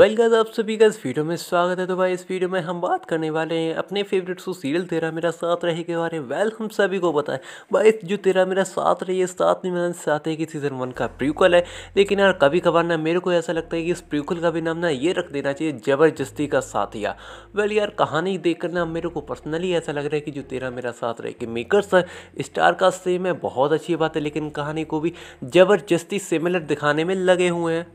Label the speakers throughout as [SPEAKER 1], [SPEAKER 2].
[SPEAKER 1] well guys आप सभी का इस वीडियो में स्वागत है तो भाई इस वीडियो में हम बात करने वाले हैं अपने फेवरेट शो सीरियल तेरा मेरा साथ रहे के बारे में वेल हम सभी को पता है भाई जो तेरा मेरा साथ रही है साथ में मैंने साथ है कि सीज़न वन का प्रीक्वल है लेकिन यार कभी कभार ना मेरे को ऐसा लगता है कि इस प्रीक्वल का भी नाम ना ये रख देना चाहिए ज़बरदस्ती का साथिया वेल यार कहानी देख ना मेरे को पर्सनली ऐसा लग रहा है कि जो तेरा मेरा साथ रहे कि मेकर सर स्टार कास्ट सेम है बहुत अच्छी बात है लेकिन कहानी को भी ज़बरदस्ती सिमिलर दिखाने में लगे हुए हैं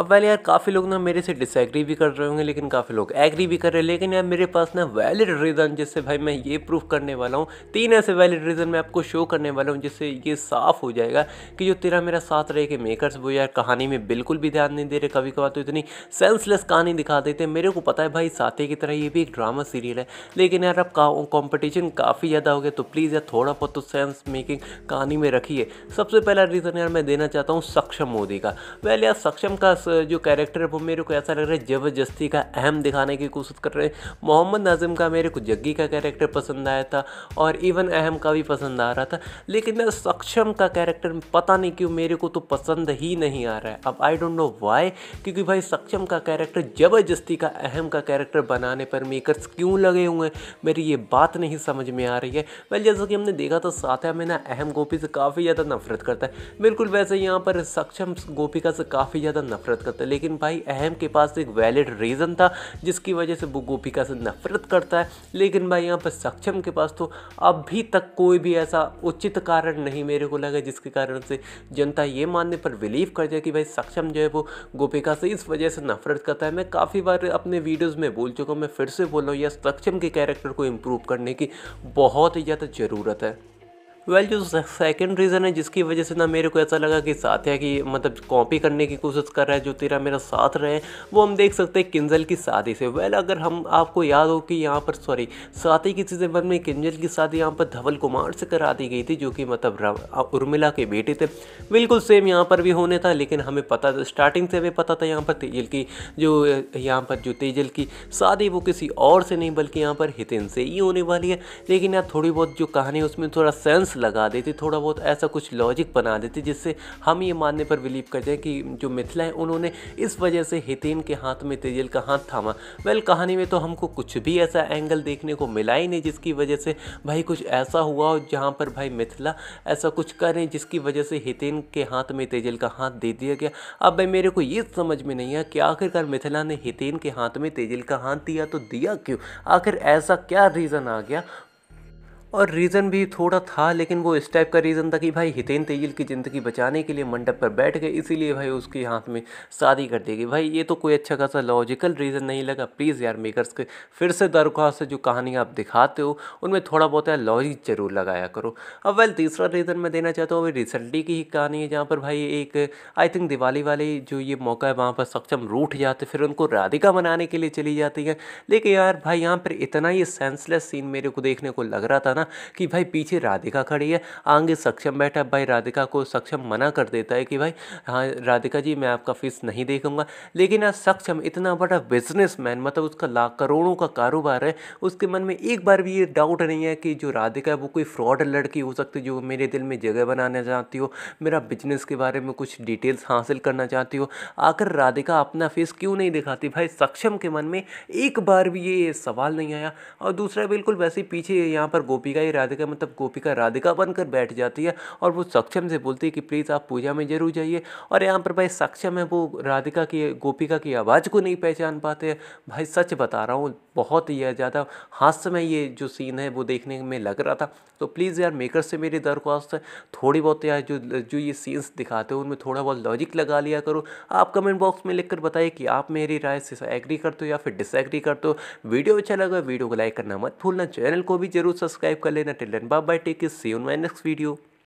[SPEAKER 1] अब वैल यार काफ़ी लोग ना मेरे से डिसएग्री भी कर रहे होंगे लेकिन काफ़ी लोग एग्री भी कर रहे हैं लेकिन यार मेरे पास ना वैलिड रीज़न जिससे भाई मैं ये प्रूफ करने वाला हूँ तीन ऐसे वैलिड रीज़न मैं आपको शो करने वाला हूँ जिससे ये साफ़ हो जाएगा कि जो तेरा मेरा साथ रहे के मेकर्स वो यार कहानी में बिल्कुल भी ध्यान नहीं दे रहे कभी कभार तो इतनी सेंसलेस कहानी दिखा देते मेरे को पता है भाई साथे की तरह ये भी एक ड्रामा सीरियल है लेकिन यार अब कॉम्पिटिशन काफ़ी ज़्यादा हो गया तो प्लीज़ यार थोड़ा बहुत तो सेंस मेकिंग कहानी में रखिए सबसे पहला रीज़न यार मैं देना चाहता हूँ सक्षम मोदी का वैल यार सक्षम का जो कैरेक्टर है वो मेरे को ऐसा लग रहा है ज़बरदस्ती का अहम दिखाने की कोशिश कर रहे हैं मोहम्मद नाजिम का मेरे को जग्गी का कैरेक्टर पसंद आया था और इवन अहम का भी पसंद आ रहा था लेकिन सक्षम का कैरेक्टर पता नहीं क्यों मेरे को तो पसंद ही नहीं आ रहा है अब आई डोंट नो वाई क्योंकि भाई सक्षम का कैरेक्टर ज़बरदस्ती का अहम का कैरेक्टर बनाने पर मेकर्स क्यों लगे हुए हैं मेरी ये बात नहीं समझ में आ रही है वेल जैसा कि हमने देखा तो साथ्या में ना अहम गोपी से काफ़ी ज़्यादा नफरत करता है बिल्कुल वैसे यहाँ पर सक्षम गोपिका से काफ़ी ज़्यादा नफरत नफरत करता है लेकिन भाई अहम के पास तो एक वैलिड रीज़न था जिसकी वजह से वो गोपिका से नफरत करता है लेकिन भाई यहाँ पर सक्षम के पास तो अभी तक कोई भी ऐसा उचित कारण नहीं मेरे को लगा जिसके कारण से जनता ये मानने पर बिलीव कर जाए कि भाई सक्षम जो है वो गोपिका से इस वजह से नफरत करता है मैं काफ़ी बार अपने वीडियोज़ में बोल चुका हूँ मैं फिर से बोल रहा हूँ यह सक्षम के कैरेक्टर को इम्प्रूव करने की बहुत ही ज़्यादा ज़रूरत है वेल well, जो सेकंड रीज़न है जिसकी वजह से ना मेरे को ऐसा लगा कि है की मतलब कॉपी करने की कोशिश कर रहा है जो तेरा मेरा साथ रहे वो हम देख सकते हैं किंजल की शादी से वेल well, अगर हम आपको याद हो कि यहाँ पर सॉरी साथी की सीजन वन में किंजल की शादी यहाँ पर धवल कुमार से करा दी गई थी जो कि मतलब उर्मिला के बेटे थे बिल्कुल सेम यहाँ पर भी होने था लेकिन हमें पता था स्टार्टिंग से हमें पता था यहाँ पर तेजल की जो यहाँ पर जो तेजल की शादी वो किसी और से नहीं बल्कि यहाँ पर हितिन से ही होने वाली है लेकिन यहाँ थोड़ी बहुत जो कहानी उसमें थोड़ा सेंस लगा देते थोड़ा बहुत ऐसा कुछ लॉजिक बना देते जिससे हम ये मानने पर बिलीव कर जाए कि जो मिथिला है उन्होंने इस वजह से हितेन के हाथ में तेजल का हाथ थामा वेल कहानी में तो हमको कुछ भी ऐसा एंगल देखने को मिला ही नहीं जिसकी वजह से भाई कुछ ऐसा हुआ हो जहाँ पर भाई मिथिला ऐसा कुछ करें जिसकी वजह से हितेन के हाथ में तेजल का हाथ दे दिया गया अब भाई मेरे को ये समझ में नहीं आया कि आखिरकार मिथिला ने हितेन के हाथ में तेजल का हाथ दिया तो दिया क्यों आखिर ऐसा क्या रीज़न आ गया और रीज़न भी थोड़ा था लेकिन वो इस टाइप का रीज़न था कि भाई हितेन तेजिल की ज़िंदगी बचाने के लिए मंडप पर बैठ गए इसीलिए भाई उसके हाथ में शादी कर देगी भाई ये तो कोई अच्छा खासा लॉजिकल रीज़न नहीं लगा प्लीज़ यार मेकर्स के फिर से दरख्वास्त जो कहानी आप दिखाते हो उनमें थोड़ा बहुत यार लॉजिक ज़रूर लगाया करो अब वेल तीसरा रीज़न मैं देना चाहता हूँ वो रिसेंटली की ही कहानी है जहाँ पर भाई एक आई थिंक दिवाली वाले जो ये मौका है वहाँ पर सक्षम रूठ जाते फिर उनको राधिका मनाने के लिए चली जाती है लेकिन यार भाई यहाँ पर इतना ही सेंसलेस सीन मेरे को देखने को लग रहा था बताना कि भाई पीछे राधिका खड़ी है आगे सक्षम बैठा भाई राधिका को सक्षम मना कर देता है कि भाई हाँ राधिका जी मैं आपका फीस नहीं देखूंगा लेकिन आज सक्षम इतना बड़ा बिजनेसमैन मतलब उसका लाख करोड़ों का कारोबार है उसके मन में एक बार भी ये डाउट नहीं है कि जो राधिका है वो कोई फ्रॉड लड़की हो सकती जो मेरे दिल में जगह बनाना चाहती हो मेरा बिजनेस के बारे में कुछ डिटेल्स हासिल करना चाहती हो आकर राधिका अपना फेस क्यों नहीं दिखाती भाई सक्षम के मन में एक बार भी ये सवाल नहीं आया और दूसरा बिल्कुल वैसे पीछे यहाँ पर गोपी गोपिका ही राधिका मतलब गोपिका राधिका बनकर बैठ जाती है और वो सक्षम से बोलती है कि प्लीज़ आप पूजा में जरूर जाइए और यहाँ पर भाई सक्षम है वो राधिका की गोपिका की आवाज़ को नहीं पहचान पाते भाई सच बता रहा हूँ बहुत ही ज़्यादा हास्य में ये जो सीन है वो देखने में लग रहा था तो प्लीज़ यार मेकर से मेरी दरख्वास्त है थोड़ी बहुत यार जो जो ये सीन्स दिखाते हो उनमें थोड़ा बहुत लॉजिक लगा लिया करो आप कमेंट बॉक्स में लिखकर बताइए कि आप मेरी राय से एग्री करते हो या फिर डिसएग्री करते हो वीडियो अच्छा लगा वीडियो को लाइक करना मत भूलना चैनल को भी जरूर सब्सक्राइब सब्सक्राइब कर लेना till then bye bye take is see on my next video